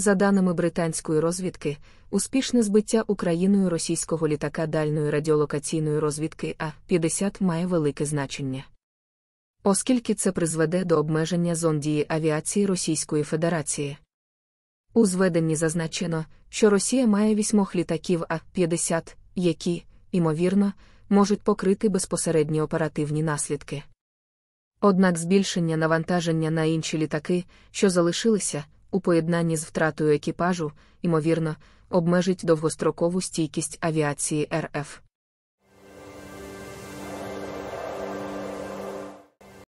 За даними британської розвідки, успішне збиття Україною російського літака дальної радіолокаційної розвідки А-50 має велике значення. Оскільки це призведе до обмеження зон дії авіації Російської Федерації. У зведенні зазначено, що Росія має вісьмох літаків А-50, які, ймовірно, можуть покрити безпосередні оперативні наслідки. Однак збільшення навантаження на інші літаки, що залишилися, у поєднанні з втратою екіпажу, ймовірно, обмежить довгострокову стійкість авіації РФ.